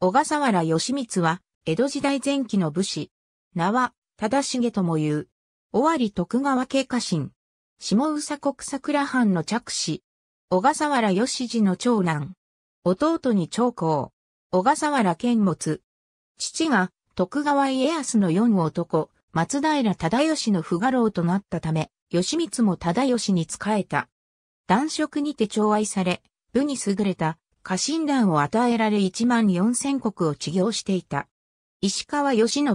小笠原義光は、江戸時代前期の武士。名は、忠重とも言う。尾張徳川家家臣。下宇佐国桜藩の着手。小笠原義次の長男。弟に長公。小笠原健持。父が、徳川家康の四男、松平忠義の不画郎となったため、義光も忠義に仕えた。男色にて寵愛され、武に優れた家臣団を与えられ1万4千国を治療していた。石川義信、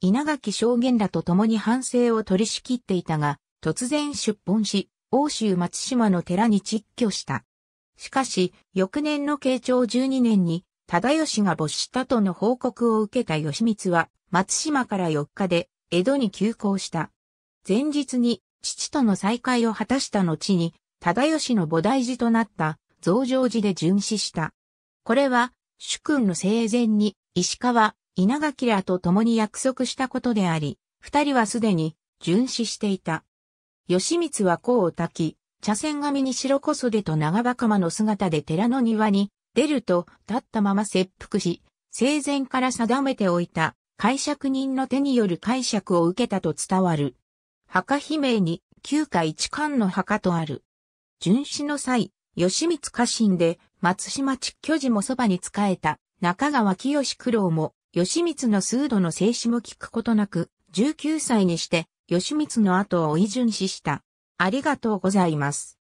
稲垣証元らと共に反省を取り仕切っていたが、突然出奔し、欧州松島の寺に撤居した。しかし、翌年の慶長12年に、忠義が没したとの報告を受けた義光は、松島から4日で、江戸に急行した。前日に、父との再会を果たした後に、忠義の菩提寺となった、増上寺で殉死した。これは、主君の生前に、石川、稲垣らと共に約束したことであり、二人はすでに、殉死していた。義満は甲を焚き、茶筅紙に白小袖と長袴の姿で寺の庭に、出ると、立ったまま切腹し、生前から定めておいた、解釈人の手による解釈を受けたと伝わる。墓碑銘に、旧家一貫の墓とある。殉死の際、吉光家臣で、松島地居寺もそばに仕えた、中川清九郎も、吉光の数度の静止も聞くことなく、19歳にして、吉光の後を追い順死した。ありがとうございます。